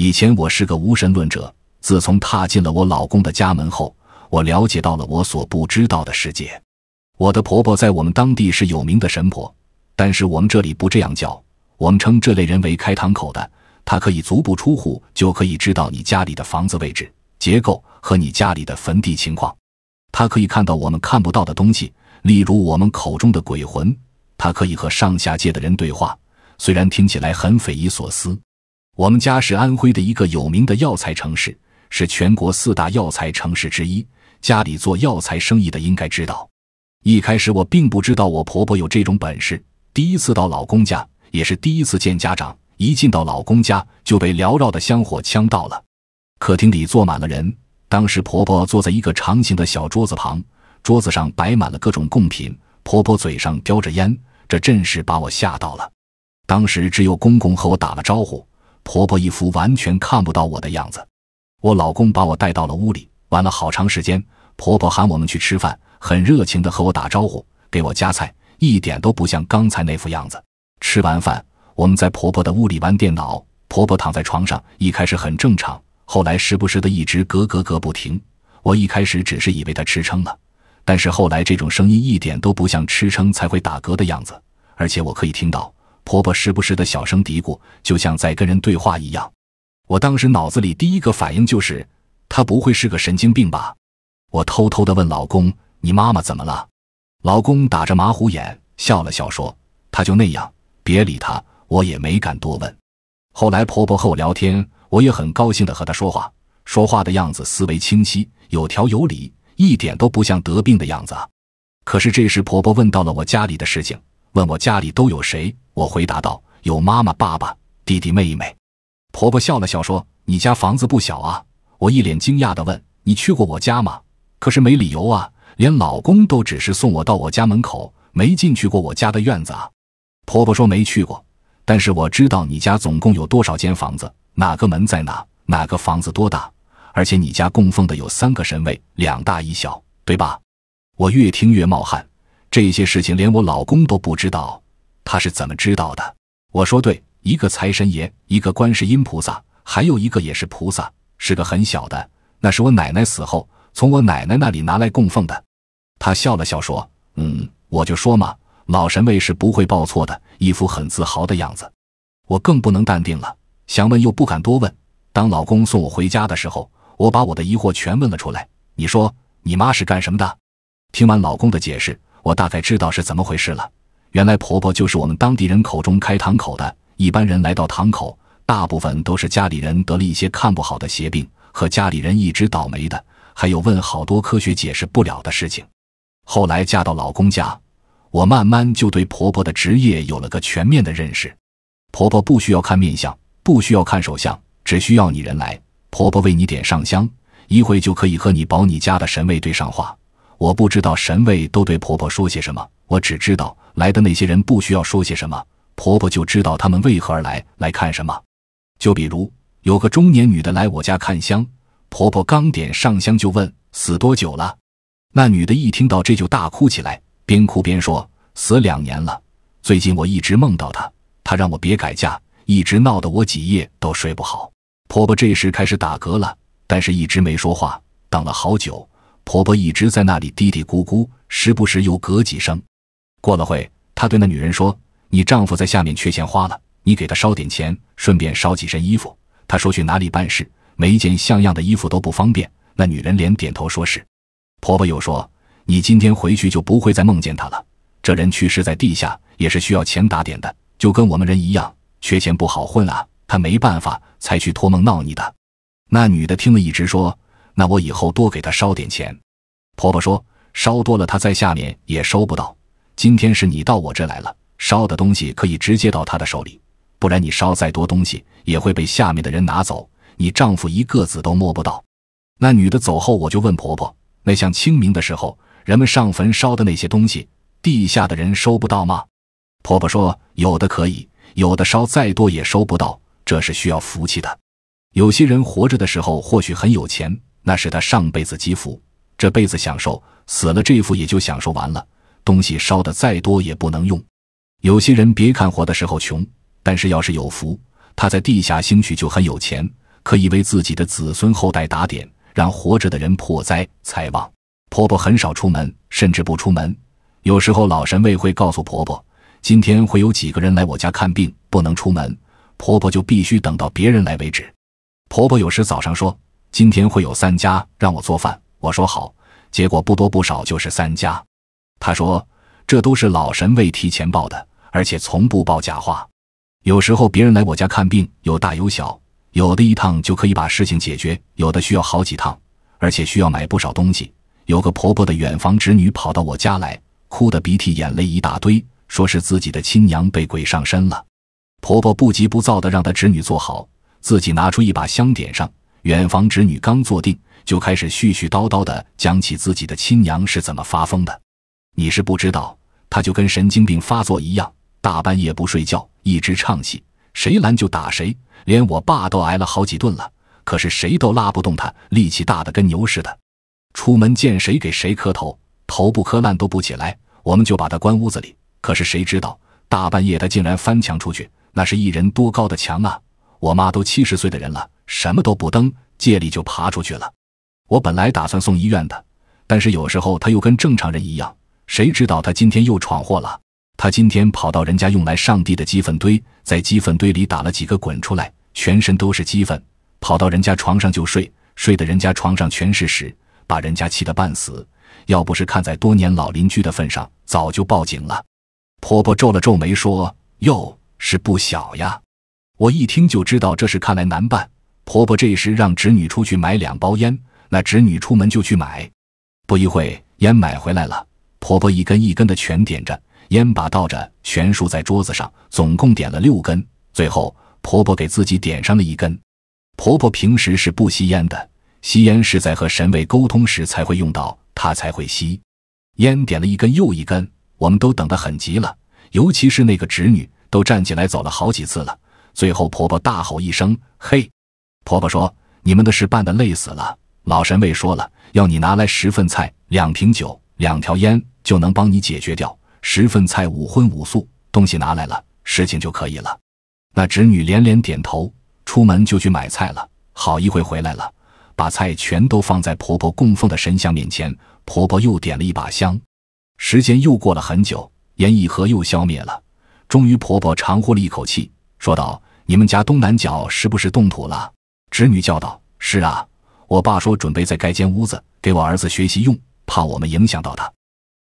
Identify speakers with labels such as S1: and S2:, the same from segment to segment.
S1: 以前我是个无神论者，自从踏进了我老公的家门后，我了解到了我所不知道的世界。我的婆婆在我们当地是有名的神婆，但是我们这里不这样叫，我们称这类人为开堂口的。她可以足不出户就可以知道你家里的房子位置、结构和你家里的坟地情况。她可以看到我们看不到的东西，例如我们口中的鬼魂。她可以和上下界的人对话，虽然听起来很匪夷所思。我们家是安徽的一个有名的药材城市，是全国四大药材城市之一。家里做药材生意的应该知道。一开始我并不知道我婆婆有这种本事。第一次到老公家，也是第一次见家长。一进到老公家，就被缭绕的香火呛到了。客厅里坐满了人，当时婆婆坐在一个长形的小桌子旁，桌子上摆满了各种贡品。婆婆嘴上叼着烟，这阵势把我吓到了。当时只有公公和我打了招呼。婆婆一副完全看不到我的样子，我老公把我带到了屋里，玩了好长时间。婆婆喊我们去吃饭，很热情的和我打招呼，给我夹菜，一点都不像刚才那副样子。吃完饭，我们在婆婆的屋里玩电脑，婆婆躺在床上，一开始很正常，后来时不时的一直咳咳咳不停。我一开始只是以为她吃撑了，但是后来这种声音一点都不像吃撑才会打嗝的样子，而且我可以听到。婆婆时不时的小声嘀咕，就像在跟人对话一样。我当时脑子里第一个反应就是，她不会是个神经病吧？我偷偷的问老公：“你妈妈怎么了？”老公打着马虎眼笑了笑说：“她就那样，别理她。”我也没敢多问。后来婆婆和我聊天，我也很高兴的和她说话，说话的样子思维清晰，有条有理，一点都不像得病的样子可是这时婆婆问到了我家里的事情，问我家里都有谁。我回答道：“有妈妈、爸爸、弟弟、妹妹。”婆婆笑了笑说：“你家房子不小啊。”我一脸惊讶地问：“你去过我家吗？可是没理由啊，连老公都只是送我到我家门口，没进去过我家的院子啊。”婆婆说：“没去过，但是我知道你家总共有多少间房子，哪个门在哪，哪个房子多大，而且你家供奉的有三个神位，两大一小，对吧？”我越听越冒汗，这些事情连我老公都不知道。他是怎么知道的？我说对，一个财神爷，一个观世音菩萨，还有一个也是菩萨，是个很小的，那是我奶奶死后从我奶奶那里拿来供奉的。他笑了笑说：“嗯，我就说嘛，老神位是不会报错的。”一副很自豪的样子。我更不能淡定了，想问又不敢多问。当老公送我回家的时候，我把我的疑惑全问了出来。你说你妈是干什么的？听完老公的解释，我大概知道是怎么回事了。原来婆婆就是我们当地人口中开堂口的。一般人来到堂口，大部分都是家里人得了一些看不好的邪病，和家里人一直倒霉的，还有问好多科学解释不了的事情。后来嫁到老公家，我慢慢就对婆婆的职业有了个全面的认识。婆婆不需要看面相，不需要看手相，只需要你人来，婆婆为你点上香，一会就可以和你保你家的神位对上话。我不知道神位都对婆婆说些什么，我只知道。来的那些人不需要说些什么，婆婆就知道他们为何而来，来看什么。就比如有个中年女的来我家看香，婆婆刚点上香就问：“死多久了？”那女的一听到这就大哭起来，边哭边说：“死两年了，最近我一直梦到她，她让我别改嫁，一直闹得我几夜都睡不好。”婆婆这时开始打嗝了，但是一直没说话，等了好久，婆婆一直在那里嘀嘀咕咕，时不时又嗝几声。过了会，他对那女人说：“你丈夫在下面缺钱花了，你给他烧点钱，顺便烧几身衣服。”他说去哪里办事，没件像样的衣服都不方便。那女人连点头说是。婆婆又说：“你今天回去就不会再梦见他了。这人去世在地下也是需要钱打点的，就跟我们人一样，缺钱不好混啊。他没办法才去托梦闹你的。”那女的听了一直说：“那我以后多给他烧点钱。”婆婆说：“烧多了他在下面也收不到。”今天是你到我这来了，烧的东西可以直接到他的手里，不然你烧再多东西也会被下面的人拿走，你丈夫一个子都摸不到。那女的走后，我就问婆婆：“那像清明的时候人们上坟烧的那些东西，地下的人收不到吗？”婆婆说：“有的可以，有的烧再多也收不到，这是需要福气的。有些人活着的时候或许很有钱，那是他上辈子积福，这辈子享受，死了这副也就享受完了。”东西烧的再多也不能用。有些人别看活的时候穷，但是要是有福，他在地下兴许就很有钱，可以为自己的子孙后代打点，让活着的人破灾财旺。婆婆很少出门，甚至不出门。有时候老神位会告诉婆婆，今天会有几个人来我家看病，不能出门，婆婆就必须等到别人来为止。婆婆有时早上说，今天会有三家让我做饭，我说好，结果不多不少就是三家。他说：“这都是老神未提前报的，而且从不报假话。有时候别人来我家看病，有大有小，有的一趟就可以把事情解决，有的需要好几趟，而且需要买不少东西。有个婆婆的远房侄女跑到我家来，哭得鼻涕眼泪一大堆，说是自己的亲娘被鬼上身了。婆婆不急不躁地让她侄女坐好，自己拿出一把香点上。远房侄女刚坐定，就开始絮絮叨叨地讲起自己的亲娘是怎么发疯的。”你是不知道，他就跟神经病发作一样，大半夜不睡觉，一直唱戏，谁拦就打谁，连我爸都挨了好几顿了。可是谁都拉不动他，力气大的跟牛似的。出门见谁给谁磕头，头不磕烂都不起来。我们就把他关屋子里，可是谁知道，大半夜他竟然翻墙出去，那是一人多高的墙啊！我妈都七十岁的人了，什么都不蹬，借力就爬出去了。我本来打算送医院的，但是有时候他又跟正常人一样。谁知道他今天又闯祸了？他今天跑到人家用来上帝的鸡粪堆，在鸡粪堆里打了几个滚出来，全身都是鸡粪，跑到人家床上就睡，睡得人家床上全是屎，把人家气得半死。要不是看在多年老邻居的份上，早就报警了。婆婆皱了皱眉说：“又是不小呀。”我一听就知道这事看来难办。婆婆这时让侄女出去买两包烟，那侄女出门就去买，不一会烟买回来了。婆婆一根一根的全点着，烟把倒着全竖在桌子上，总共点了六根。最后，婆婆给自己点上了一根。婆婆平时是不吸烟的，吸烟是在和神位沟通时才会用到，她才会吸。烟点了一根又一根，我们都等得很急了，尤其是那个侄女，都站起来走了好几次了。最后，婆婆大吼一声：“嘿！”婆婆说：“你们的事办的累死了，老神位说了，要你拿来十份菜，两瓶酒。”两条烟就能帮你解决掉十份菜五荤五素，东西拿来了，事情就可以了。那侄女连连点头，出门就去买菜了。好一会回来了，把菜全都放在婆婆供奉的神像面前。婆婆又点了一把香。时间又过了很久，烟一盒又消灭了。终于，婆婆长呼了一口气，说道：“你们家东南角是不是动土了？”侄女叫道：“是啊，我爸说准备再盖间屋子，给我儿子学习用。”怕我们影响到她，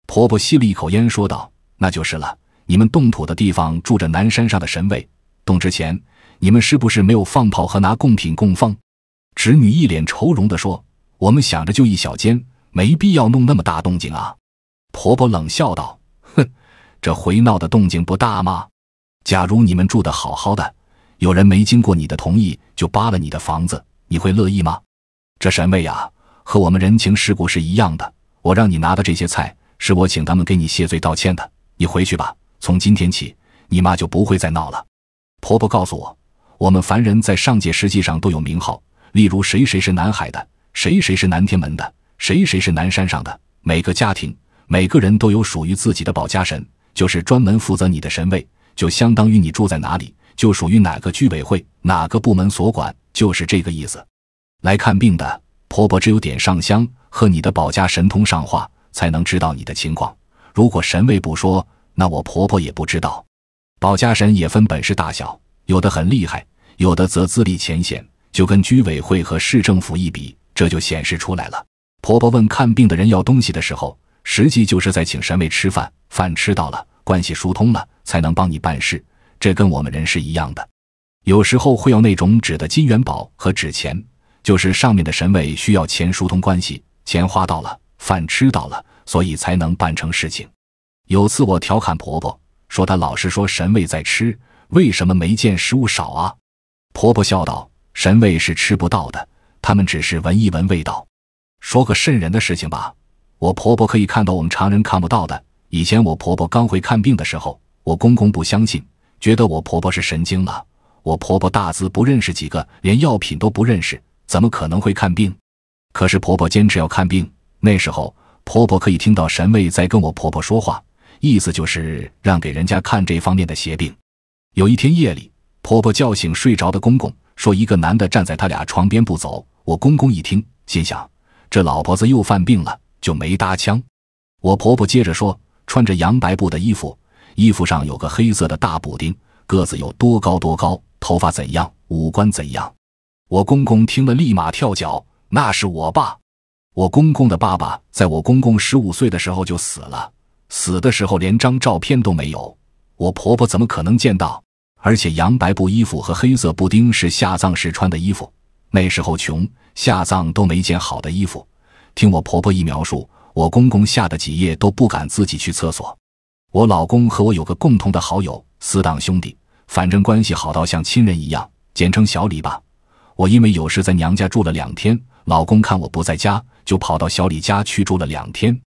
S1: 婆婆吸了一口烟，说道：“那就是了。你们动土的地方住着南山上的神位，动之前你们是不是没有放炮和拿贡品供奉？”侄女一脸愁容的说：“我们想着就一小间，没必要弄那么大动静啊。”婆婆冷笑道：“哼，这回闹的动静不大吗？假如你们住的好好的，有人没经过你的同意就扒了你的房子，你会乐意吗？这神位啊，和我们人情世故是一样的。”我让你拿的这些菜，是我请他们给你谢罪道歉的。你回去吧，从今天起，你妈就不会再闹了。婆婆告诉我，我们凡人在上界实际上都有名号，例如谁谁是南海的，谁谁是南天门的，谁谁是南山上的。每个家庭、每个人都有属于自己的保家神，就是专门负责你的神位，就相当于你住在哪里，就属于哪个居委会、哪个部门所管，就是这个意思。来看病的。婆婆只有点上香和你的保家神通上话，才能知道你的情况。如果神位不说，那我婆婆也不知道。保家神也分本事大小，有的很厉害，有的则资历浅显。就跟居委会和市政府一比，这就显示出来了。婆婆问看病的人要东西的时候，实际就是在请神位吃饭。饭吃到了，关系疏通了，才能帮你办事。这跟我们人是一样的，有时候会要那种纸的金元宝和纸钱。就是上面的神位需要钱疏通关系，钱花到了，饭吃到了，所以才能办成事情。有次我调侃婆婆，说她老是说神位在吃，为什么没见食物少啊？婆婆笑道：“神位是吃不到的，他们只是闻一闻味道。”说个渗人的事情吧，我婆婆可以看到我们常人看不到的。以前我婆婆刚会看病的时候，我公公不相信，觉得我婆婆是神经了。我婆婆大字不认识几个，连药品都不认识。怎么可能会看病？可是婆婆坚持要看病。那时候婆婆可以听到神位在跟我婆婆说话，意思就是让给人家看这方面的邪病。有一天夜里，婆婆叫醒睡着的公公，说一个男的站在他俩床边不走。我公公一听，心想这老婆子又犯病了，就没搭腔。我婆婆接着说，穿着洋白布的衣服，衣服上有个黑色的大补丁，个子有多高多高，头发怎样，五官怎样。我公公听了，立马跳脚。那是我爸，我公公的爸爸，在我公公十五岁的时候就死了，死的时候连张照片都没有。我婆婆怎么可能见到？而且洋白布衣服和黑色布丁是下葬时穿的衣服，那时候穷，下葬都没件好的衣服。听我婆婆一描述，我公公吓得几夜都不敢自己去厕所。我老公和我有个共同的好友，死党兄弟，反正关系好到像亲人一样，简称小李吧。我因为有事在娘家住了两天，老公看我不在家，就跑到小李家去住了两天。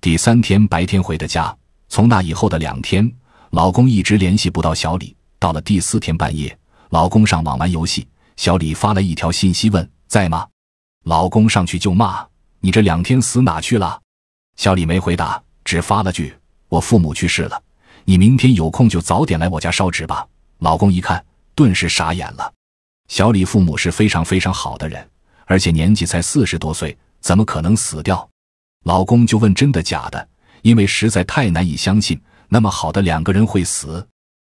S1: 第三天白天回的家，从那以后的两天，老公一直联系不到小李。到了第四天半夜，老公上网玩游戏，小李发了一条信息问在吗？老公上去就骂你这两天死哪去了？小李没回答，只发了句我父母去世了，你明天有空就早点来我家烧纸吧。老公一看，顿时傻眼了。小李父母是非常非常好的人，而且年纪才四十多岁，怎么可能死掉？老公就问：“真的假的？”因为实在太难以相信，那么好的两个人会死。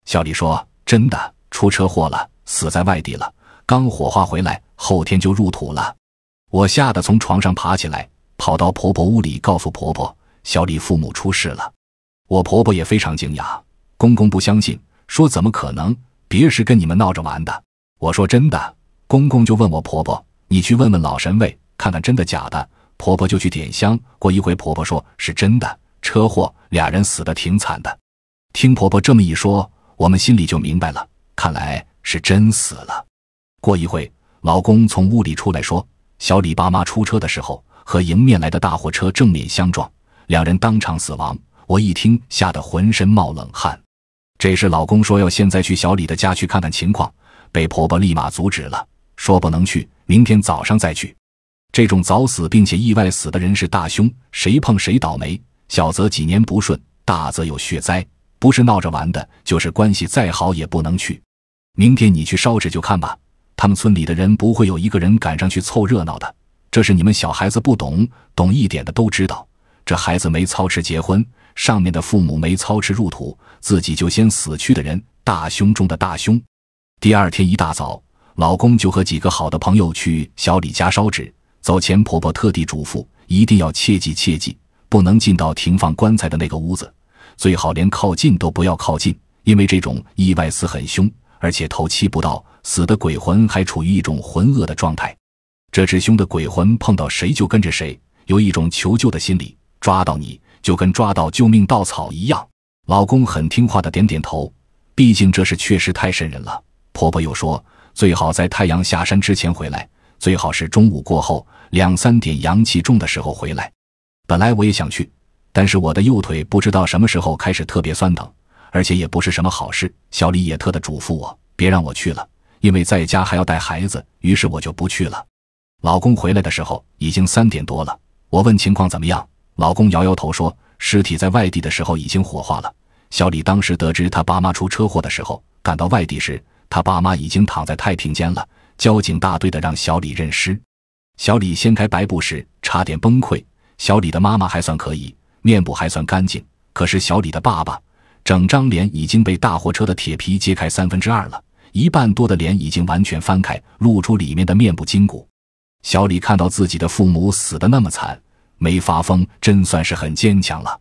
S1: 小李说：“真的，出车祸了，死在外地了，刚火化回来，后天就入土了。”我吓得从床上爬起来，跑到婆婆屋里，告诉婆婆：“小李父母出事了。”我婆婆也非常惊讶，公公不相信，说：“怎么可能？别是跟你们闹着玩的。”我说真的，公公就问我婆婆：“你去问问老神位，看看真的假的。”婆婆就去点香。过一会，婆婆说是真的，车祸，俩人死的挺惨的。听婆婆这么一说，我们心里就明白了，看来是真死了。过一会，老公从屋里出来说：“小李爸妈出车的时候和迎面来的大货车正面相撞，两人当场死亡。”我一听，吓得浑身冒冷汗。这时，老公说要现在去小李的家去看看情况。被婆婆立马阻止了，说不能去，明天早上再去。这种早死并且意外死的人是大凶，谁碰谁倒霉。小则几年不顺，大则有血灾，不是闹着玩的。就是关系再好也不能去。明天你去烧纸就看吧，他们村里的人不会有一个人赶上去凑热闹的。这是你们小孩子不懂，懂一点的都知道。这孩子没操持结婚，上面的父母没操持入土，自己就先死去的人，大凶中的大凶。第二天一大早，老公就和几个好的朋友去小李家烧纸。走前，婆婆特地嘱咐，一定要切记切记，不能进到停放棺材的那个屋子，最好连靠近都不要靠近，因为这种意外死很凶，而且头七不到，死的鬼魂还处于一种浑噩的状态。这只凶的鬼魂碰到谁就跟着谁，有一种求救的心理，抓到你就跟抓到救命稻草一样。老公很听话的点点头，毕竟这事确实太瘆人了。婆婆又说：“最好在太阳下山之前回来，最好是中午过后两三点阳气重的时候回来。”本来我也想去，但是我的右腿不知道什么时候开始特别酸疼，而且也不是什么好事。小李也特地嘱咐我别让我去了，因为在家还要带孩子，于是我就不去了。老公回来的时候已经三点多了，我问情况怎么样，老公摇摇头说：“尸体在外地的时候已经火化了。”小李当时得知他爸妈出车祸的时候赶到外地时。他爸妈已经躺在太平间了。交警大队的让小李认尸。小李掀开白布时，差点崩溃。小李的妈妈还算可以，面部还算干净。可是小李的爸爸，整张脸已经被大货车的铁皮揭开三分之二了，一半多的脸已经完全翻开，露出里面的面部筋骨。小李看到自己的父母死得那么惨，没发疯，真算是很坚强了。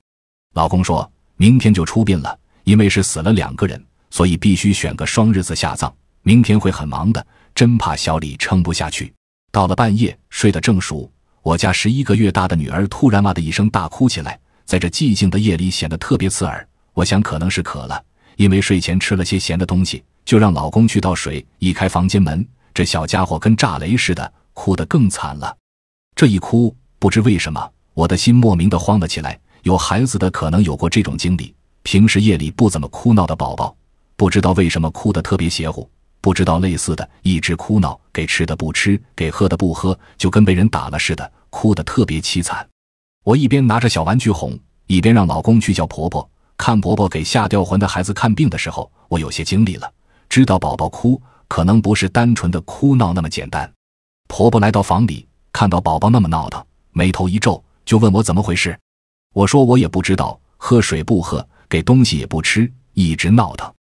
S1: 老公说明天就出殡了，因为是死了两个人。所以必须选个双日子下葬。明天会很忙的，真怕小李撑不下去。到了半夜，睡得正熟，我家十一个月大的女儿突然哇的一声大哭起来，在这寂静的夜里显得特别刺耳。我想可能是渴了，因为睡前吃了些咸的东西，就让老公去倒水。一开房间门，这小家伙跟炸雷似的，哭得更惨了。这一哭，不知为什么，我的心莫名的慌了起来。有孩子的可能有过这种经历：平时夜里不怎么哭闹的宝宝。不知道为什么哭得特别邪乎，不知道类似的，一直哭闹，给吃的不吃，给喝的不喝，就跟被人打了似的，哭得特别凄惨。我一边拿着小玩具哄，一边让老公去叫婆婆。看婆婆给下掉魂的孩子看病的时候，我有些经历了，知道宝宝哭可能不是单纯的哭闹那么简单。婆婆来到房里，看到宝宝那么闹腾，眉头一皱，就问我怎么回事。我说我也不知道，喝水不喝，给东西也不吃，一直闹腾。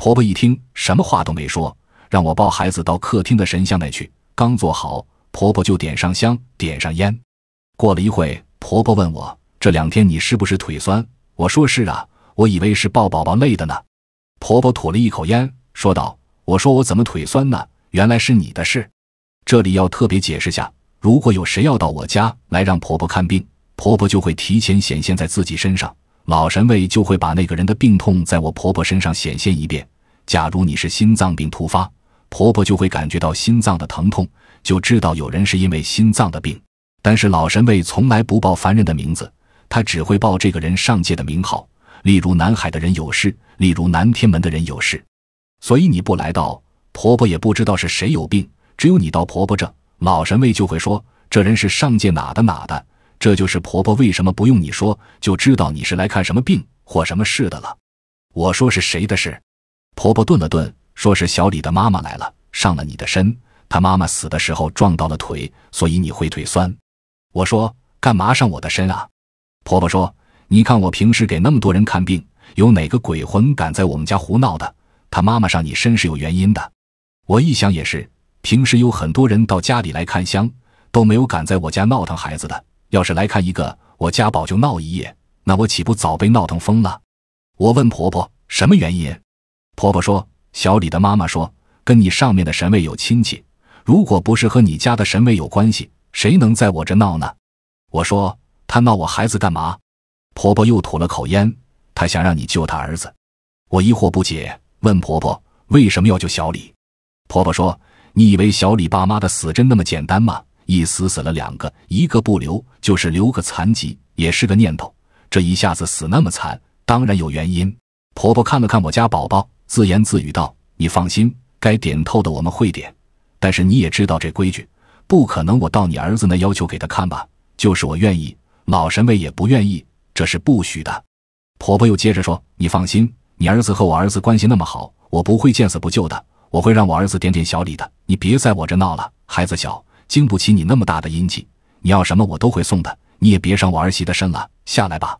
S1: 婆婆一听，什么话都没说，让我抱孩子到客厅的神像那去。刚坐好，婆婆就点上香，点上烟。过了一会，婆婆问我：“这两天你是不是腿酸？”我说：“是啊，我以为是抱宝宝累的呢。”婆婆吐了一口烟，说道：“我说我怎么腿酸呢？原来是你的事。”这里要特别解释下，如果有谁要到我家来让婆婆看病，婆婆就会提前显现在自己身上。老神位就会把那个人的病痛在我婆婆身上显现一遍。假如你是心脏病突发，婆婆就会感觉到心脏的疼痛，就知道有人是因为心脏的病。但是老神位从来不报凡人的名字，他只会报这个人上界的名号。例如南海的人有事，例如南天门的人有事，所以你不来到，婆婆也不知道是谁有病。只有你到婆婆这，老神位就会说这人是上界哪的哪的。这就是婆婆为什么不用你说就知道你是来看什么病或什么事的了。我说是谁的事？婆婆顿了顿，说是小李的妈妈来了，上了你的身。他妈妈死的时候撞到了腿，所以你会腿酸。我说干嘛上我的身啊？婆婆说，你看我平时给那么多人看病，有哪个鬼魂敢在我们家胡闹的？他妈妈上你身是有原因的。我一想也是，平时有很多人到家里来看香，都没有敢在我家闹腾孩子的。要是来看一个，我家宝就闹一夜，那我岂不早被闹腾疯了？我问婆婆什么原因，婆婆说：“小李的妈妈说跟你上面的神位有亲戚，如果不是和你家的神位有关系，谁能在我这闹呢？”我说：“他闹我孩子干嘛？”婆婆又吐了口烟：“她想让你救她儿子。”我疑惑不解，问婆婆为什么要救小李。婆婆说：“你以为小李爸妈的死真那么简单吗？”一死死了两个，一个不留，就是留个残疾也是个念头。这一下子死那么惨，当然有原因。婆婆看了看我家宝宝，自言自语道：“你放心，该点透的我们会点。但是你也知道这规矩，不可能我到你儿子那要求给他看吧？就是我愿意，老神位也不愿意，这是不许的。”婆婆又接着说：“你放心，你儿子和我儿子关系那么好，我不会见死不救的。我会让我儿子点点小礼的。你别在我这闹了，孩子小。”经不起你那么大的阴气，你要什么我都会送的。你也别伤我儿媳的身了，下来吧。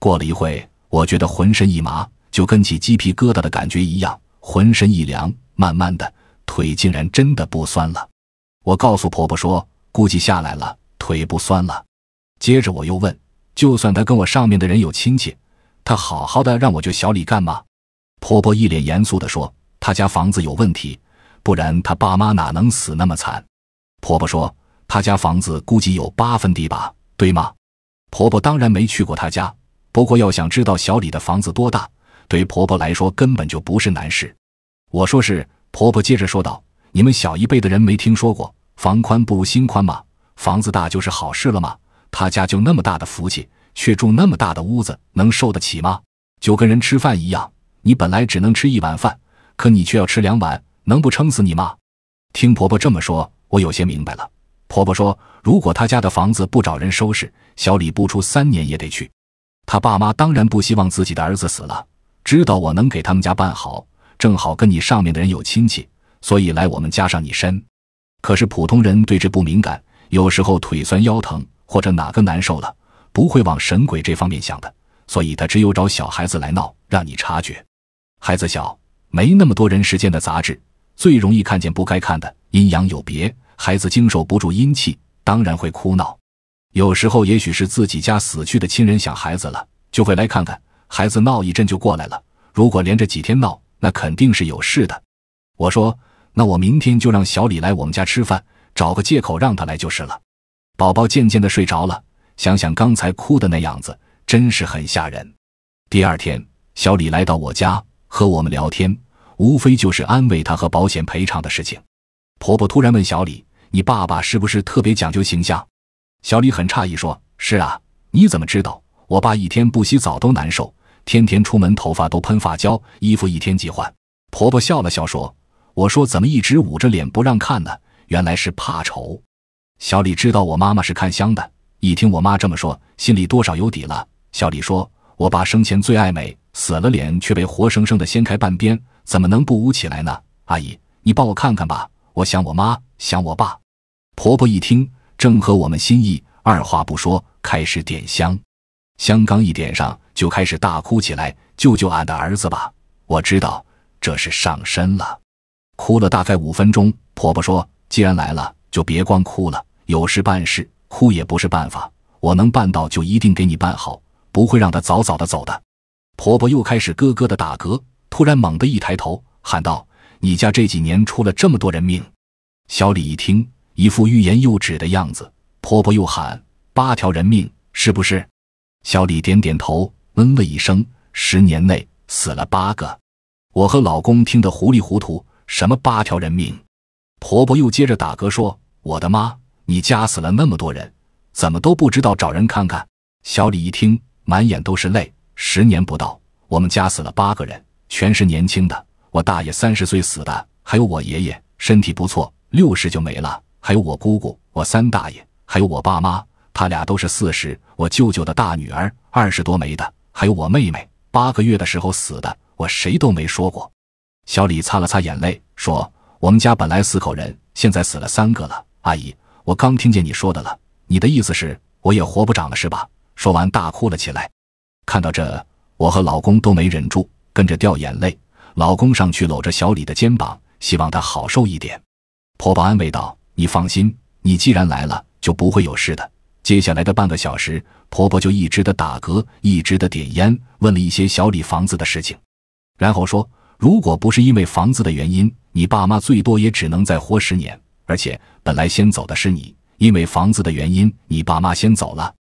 S1: 过了一会，我觉得浑身一麻，就跟起鸡皮疙瘩的感觉一样，浑身一凉，慢慢的腿竟然真的不酸了。我告诉婆婆说，估计下来了，腿不酸了。接着我又问，就算他跟我上面的人有亲戚，他好好的让我叫小李干嘛？婆婆一脸严肃的说，他家房子有问题，不然他爸妈哪能死那么惨。婆婆说：“她家房子估计有八分地吧，对吗？”婆婆当然没去过她家，不过要想知道小李的房子多大，对婆婆来说根本就不是难事。我说是，婆婆接着说道：“你们小一辈的人没听说过‘房宽不如心宽’吗？房子大就是好事了吗？她家就那么大的福气，却住那么大的屋子，能受得起吗？就跟人吃饭一样，你本来只能吃一碗饭，可你却要吃两碗，能不撑死你吗？”听婆婆这么说。我有些明白了。婆婆说，如果她家的房子不找人收拾，小李不出三年也得去。他爸妈当然不希望自己的儿子死了，知道我能给他们家办好，正好跟你上面的人有亲戚，所以来我们家上你身。可是普通人对这不敏感，有时候腿酸腰疼或者哪个难受了，不会往神鬼这方面想的，所以他只有找小孩子来闹，让你察觉。孩子小，没那么多人世间的杂质，最容易看见不该看的阴阳有别。孩子经受不住阴气，当然会哭闹。有时候也许是自己家死去的亲人想孩子了，就会来看看孩子，闹一阵就过来了。如果连着几天闹，那肯定是有事的。我说：“那我明天就让小李来我们家吃饭，找个借口让他来就是了。”宝宝渐渐的睡着了，想想刚才哭的那样子，真是很吓人。第二天，小李来到我家和我们聊天，无非就是安慰他和保险赔偿的事情。婆婆突然问小李：“你爸爸是不是特别讲究形象？”小李很诧异说：“是啊，你怎么知道？我爸一天不洗澡都难受，天天出门头发都喷发胶，衣服一天几换。”婆婆笑了笑说：“我说怎么一直捂着脸不让看呢？原来是怕丑。”小李知道我妈妈是看香的，一听我妈这么说，心里多少有底了。小李说：“我爸生前最爱美，死了脸却被活生生的掀开半边，怎么能不捂起来呢？阿姨，你帮我看看吧。”我想我妈，想我爸。婆婆一听，正合我们心意，二话不说，开始点香。香刚一点上，就开始大哭起来：“救救俺的儿子吧！”我知道这是上身了。哭了大概五分钟，婆婆说：“既然来了，就别光哭了，有事办事，哭也不是办法。我能办到，就一定给你办好，不会让他早早的走的。”婆婆又开始咯咯的打嗝，突然猛地一抬头，喊道。你家这几年出了这么多人命？小李一听，一副欲言又止的样子。婆婆又喊：“八条人命，是不是？”小李点点头，嗯了一声。十年内死了八个。我和老公听得糊里糊涂，什么八条人命？婆婆又接着打嗝说：“我的妈，你家死了那么多人，怎么都不知道找人看看？”小李一听，满眼都是泪。十年不到，我们家死了八个人，全是年轻的。我大爷三十岁死的，还有我爷爷身体不错，六十就没了。还有我姑姑，我三大爷，还有我爸妈，他俩都是四十。我舅舅的大女儿二十多没的，还有我妹妹八个月的时候死的。我谁都没说过。小李擦了擦眼泪，说：“我们家本来四口人，现在死了三个了。”阿姨，我刚听见你说的了，你的意思是我也活不长了是吧？说完大哭了起来。看到这，我和老公都没忍住，跟着掉眼泪。老公上去搂着小李的肩膀，希望他好受一点。婆婆安慰道：“你放心，你既然来了，就不会有事的。”接下来的半个小时，婆婆就一直的打嗝，一直的点烟，问了一些小李房子的事情，然后说：“如果不是因为房子的原因，你爸妈最多也只能再活十年。而且本来先走的是你，因为房子的原因，你爸妈先走了。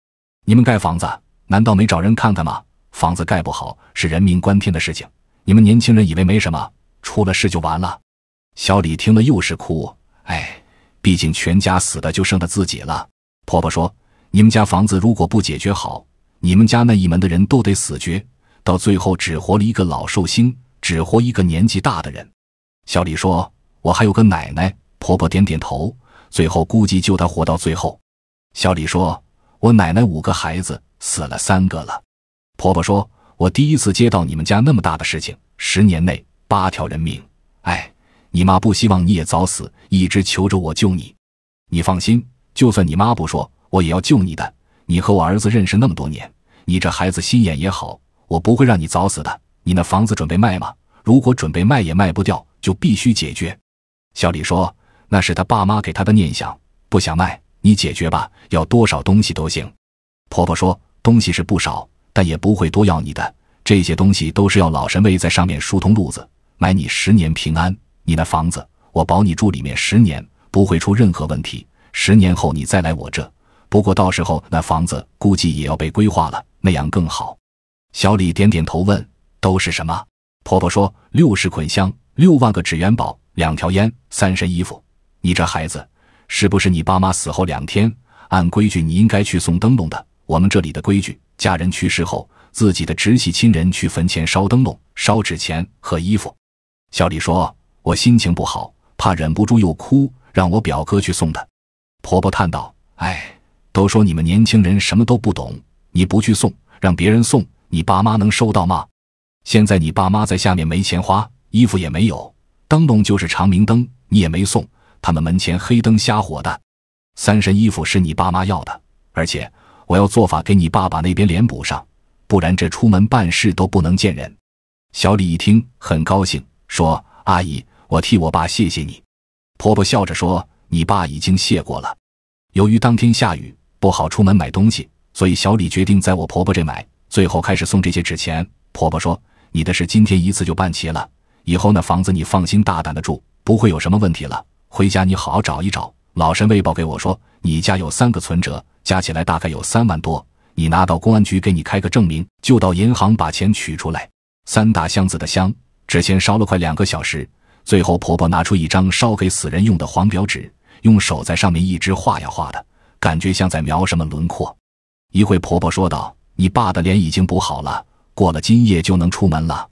S1: 你们盖房子难道没找人看看吗？房子盖不好是人命关天的事情。”你们年轻人以为没什么，出了事就完了。小李听了又是哭，哎，毕竟全家死的就剩他自己了。婆婆说：“你们家房子如果不解决好，你们家那一门的人都得死绝，到最后只活了一个老寿星，只活一个年纪大的人。”小李说：“我还有个奶奶。”婆婆点点头，最后估计就她活到最后。小李说：“我奶奶五个孩子死了三个了。”婆婆说。我第一次接到你们家那么大的事情，十年内八条人命。哎，你妈不希望你也早死，一直求着我救你。你放心，就算你妈不说，我也要救你的。你和我儿子认识那么多年，你这孩子心眼也好，我不会让你早死的。你那房子准备卖吗？如果准备卖也卖不掉，就必须解决。小李说那是他爸妈给他的念想，不想卖，你解决吧，要多少东西都行。婆婆说东西是不少。但也不会多要你的这些东西，都是要老神威在上面疏通路子，买你十年平安。你那房子，我保你住里面十年，不会出任何问题。十年后你再来我这，不过到时候那房子估计也要被规划了，那样更好。小李点点头，问：“都是什么？”婆婆说：“六十捆香，六万个纸元宝，两条烟，三身衣服。你这孩子，是不是你爸妈死后两天，按规矩你应该去送灯笼的？我们这里的规矩。”家人去世后，自己的直系亲人去坟前烧灯笼、烧纸钱和衣服。小李说：“我心情不好，怕忍不住又哭，让我表哥去送的。”婆婆叹道：“哎，都说你们年轻人什么都不懂，你不去送，让别人送，你爸妈能收到吗？现在你爸妈在下面没钱花，衣服也没有，灯笼就是长明灯，你也没送，他们门前黑灯瞎火的。三身衣服是你爸妈要的，而且……”我要做法给你爸爸那边连补上，不然这出门办事都不能见人。小李一听很高兴，说：“阿姨，我替我爸谢谢你。”婆婆笑着说：“你爸已经谢过了。”由于当天下雨，不好出门买东西，所以小李决定在我婆婆这买。最后开始送这些纸钱，婆婆说：“你的事今天一次就办齐了，以后那房子你放心大胆的住，不会有什么问题了。回家你好好找一找，老神喂报给我说，你家有三个存折。”加起来大概有三万多，你拿到公安局给你开个证明，就到银行把钱取出来。三大箱子的香，纸钱烧了快两个小时，最后婆婆拿出一张烧给死人用的黄表纸，用手在上面一直画呀画的，感觉像在描什么轮廓。一会婆婆说道：“你爸的脸已经补好了，过了今夜就能出门了。”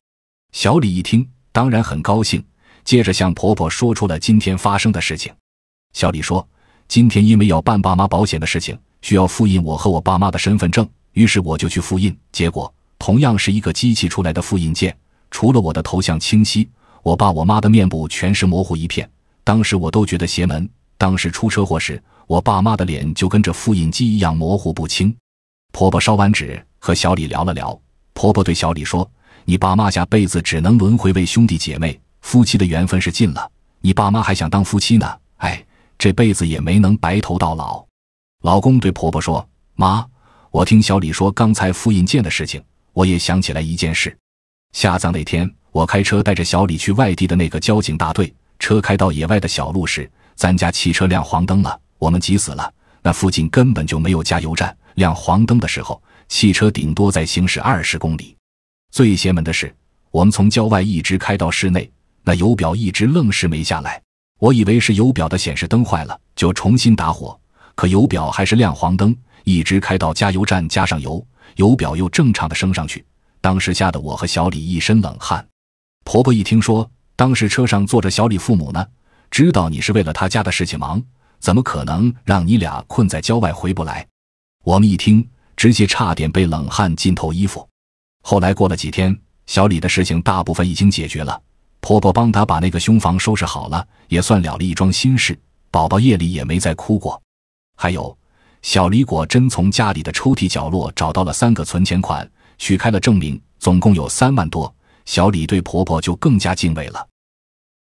S1: 小李一听，当然很高兴，接着向婆婆说出了今天发生的事情。小李说：“今天因为要办爸妈保险的事情。”需要复印我和我爸妈的身份证，于是我就去复印。结果，同样是一个机器出来的复印件，除了我的头像清晰，我爸我妈的面部全是模糊一片。当时我都觉得邪门。当时出车祸时，我爸妈的脸就跟这复印机一样模糊不清。婆婆烧完纸，和小李聊了聊。婆婆对小李说：“你爸妈下辈子只能轮回为兄弟姐妹，夫妻的缘分是尽了。你爸妈还想当夫妻呢？哎，这辈子也没能白头到老。”老公对婆婆说：“妈，我听小李说刚才复印件的事情，我也想起来一件事。下葬那天，我开车带着小李去外地的那个交警大队。车开到野外的小路时，咱家汽车亮黄灯了，我们急死了。那附近根本就没有加油站。亮黄灯的时候，汽车顶多在行驶二十公里。最邪门的是，我们从郊外一直开到室内，那油表一直愣是没下来。我以为是油表的显示灯坏了，就重新打火。”可油表还是亮黄灯，一直开到加油站加上油，油表又正常的升上去。当时吓得我和小李一身冷汗。婆婆一听说，当时车上坐着小李父母呢，知道你是为了他家的事情忙，怎么可能让你俩困在郊外回不来？我们一听，直接差点被冷汗浸透衣服。后来过了几天，小李的事情大部分已经解决了，婆婆帮他把那个凶房收拾好了，也算了了一桩心事。宝宝夜里也没再哭过。还有，小李果真从家里的抽屉角落找到了三个存钱款，取开了证明，总共有三万多。小李对婆婆就更加敬畏了。